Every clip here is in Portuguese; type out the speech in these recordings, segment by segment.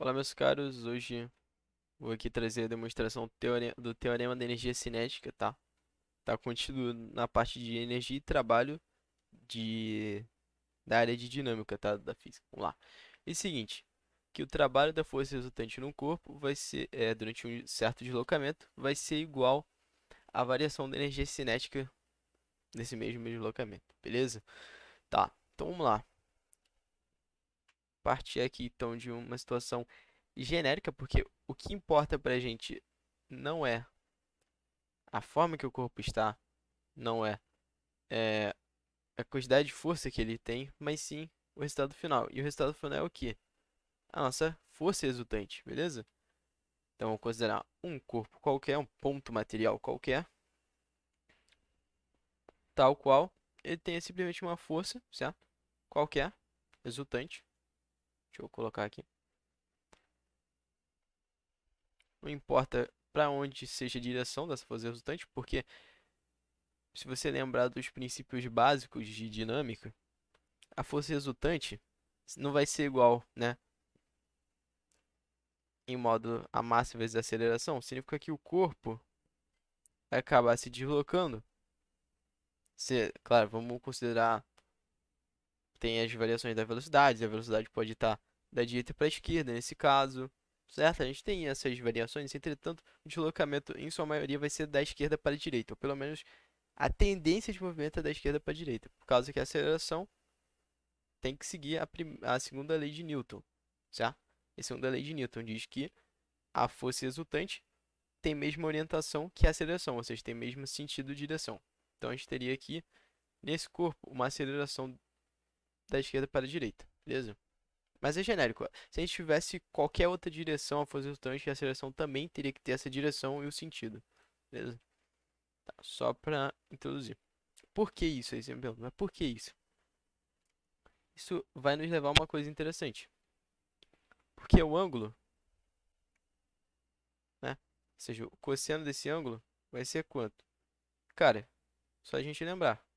Olá, meus caros. Hoje vou aqui trazer a demonstração do teorema da energia cinética, tá? Tá contido na parte de energia e trabalho de da área de dinâmica, tá? Da física. Vamos lá. É o seguinte, que o trabalho da força resultante no corpo vai ser é, durante um certo deslocamento vai ser igual à variação da energia cinética nesse mesmo deslocamento, beleza? Tá. Então vamos lá partir aqui então de uma situação genérica, porque o que importa para a gente não é a forma que o corpo está, não é, é a quantidade de força que ele tem, mas sim o resultado final. E o resultado final é o que? A nossa força resultante, beleza? Então, vou considerar um corpo qualquer, um ponto material qualquer, tal qual ele tenha simplesmente uma força, certo? Qualquer resultante. Deixa eu colocar aqui. Não importa para onde seja a direção dessa força resultante, porque se você lembrar dos princípios básicos de dinâmica, a força resultante não vai ser igual, né? Em modo a massa vezes a aceleração, significa que o corpo vai acabar se deslocando. Se, claro, vamos considerar tem as variações da velocidade, a velocidade pode estar da direita para a esquerda, nesse caso, certo? A gente tem essas variações, entretanto, o deslocamento em sua maioria vai ser da esquerda para a direita, ou pelo menos a tendência de movimento é da esquerda para a direita, por causa que a aceleração tem que seguir a, a segunda lei de Newton, certo? A segunda lei de Newton diz que a força resultante tem a mesma orientação que a aceleração, ou seja, tem o mesmo sentido de direção. Então a gente teria aqui, nesse corpo, uma aceleração da esquerda para a direita, beleza? Mas é genérico. Se a gente tivesse qualquer outra direção a fazer o tanche, a seleção também teria que ter essa direção e o sentido, beleza? Tá, só para introduzir. Por que isso exemplo? Mas por que isso? Isso vai nos levar a uma coisa interessante. Porque o ângulo, né? Ou seja, o cosseno desse ângulo vai ser quanto? Cara, só a gente lembrar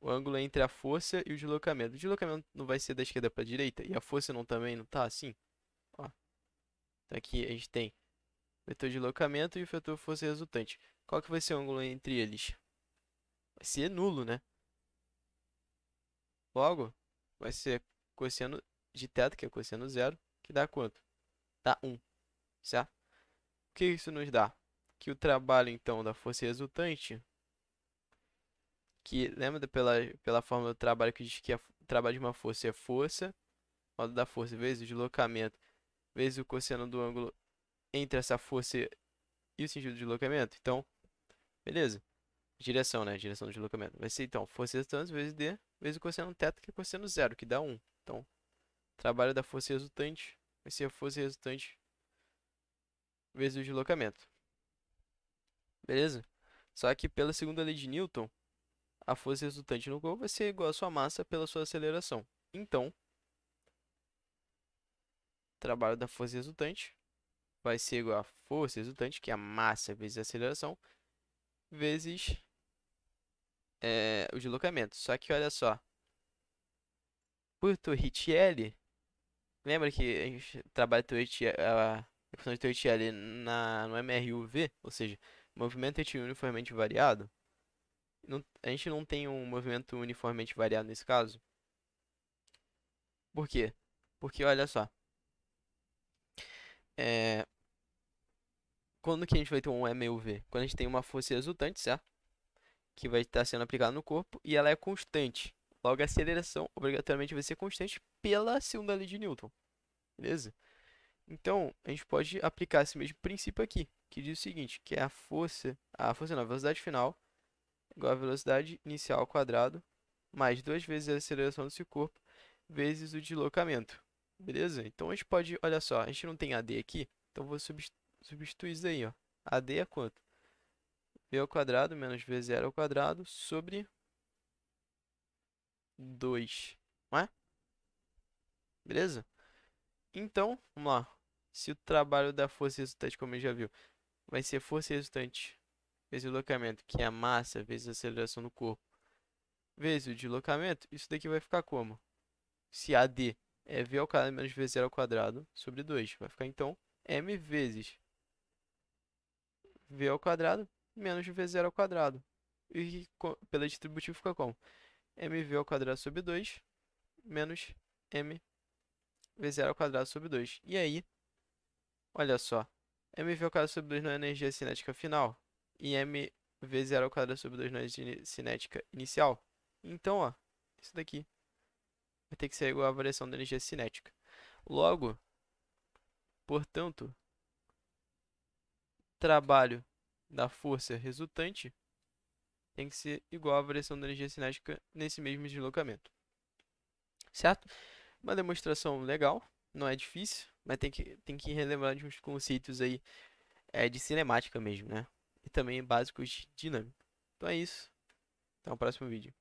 o ângulo é entre a força e o deslocamento. O deslocamento não vai ser da esquerda para a direita? E a força não também não está assim? Ó. Então aqui a gente tem o vetor de deslocamento e o vetor força resultante. Qual que vai ser o ângulo entre eles? Vai ser nulo, né? Logo, vai ser cosseno de teta, que é cosseno zero, que dá quanto? Dá 1, um, certo? O que isso nos dá? Que o trabalho, então, da força resultante que lembra pela, pela forma do trabalho que diz que o trabalho de uma força é força, modo da força vezes o deslocamento, vezes o cosseno do ângulo entre essa força e o sentido do deslocamento. Então, beleza. Direção, né? Direção do deslocamento. Vai ser então força resultante vezes d, vezes o cosseno θ, que é cosseno zero, que dá 1. Então, trabalho da força resultante vai ser a força resultante vezes o deslocamento. Beleza? Só que pela segunda lei de Newton, a força resultante no gol vai ser igual à sua massa pela sua aceleração. Então, trabalho da força resultante vai ser igual à força resultante, que é a massa vezes a aceleração, vezes é, o deslocamento. Só que olha só, por Torricelli, lembra que a gente trabalha a função de Torricelli na, no MRUV, ou seja, movimento retilíneo uniformemente variado? não, a gente não tem um movimento uniformemente variado nesse caso. Por quê? Porque olha só. É... Quando que a gente vai ter um meio v Quando a gente tem uma força resultante, certo? Que vai estar sendo aplicada no corpo e ela é constante. Logo, a aceleração obrigatoriamente vai ser constante pela segunda lei de Newton. Beleza? Então, a gente pode aplicar esse mesmo princípio aqui, que diz o seguinte, que é a força, a força não, a velocidade final igual a velocidade inicial ao quadrado, mais duas vezes a aceleração desse corpo, vezes o deslocamento. Beleza? Então a gente pode, olha só, a gente não tem AD aqui, então vou substituir isso aí, ó. AD é quanto? V ao quadrado menos V0 ao quadrado sobre 2, não é? Beleza? Então, vamos lá. Se o trabalho da força resultante, como a gente já viu, vai ser força resultante vezes o deslocamento, que é a massa, vezes a aceleração do corpo, vezes o deslocamento, isso daqui vai ficar como? Se AD é V ao quadrado menos V0 ao quadrado sobre 2. Vai ficar, então, M vezes V ao quadrado menos V0 ao quadrado. E pela distributiva fica como? mv ao quadrado sobre 2 menos m v0 ao quadrado sobre 2. E aí, olha só, mv ao quadrado sobre 2 não é a energia cinética final? em vezes 0 ao quadrado sobre 2 na cinética inicial. Então, ó, isso daqui vai ter que ser igual à variação da energia cinética. Logo, portanto, trabalho da força resultante tem que ser igual à variação da energia cinética nesse mesmo deslocamento. Certo? Uma demonstração legal, não é difícil, mas tem que, tem que relembrar de uns conceitos aí é, de cinemática mesmo, né? e também básicos de dinâmica. Então é isso. Até o próximo vídeo.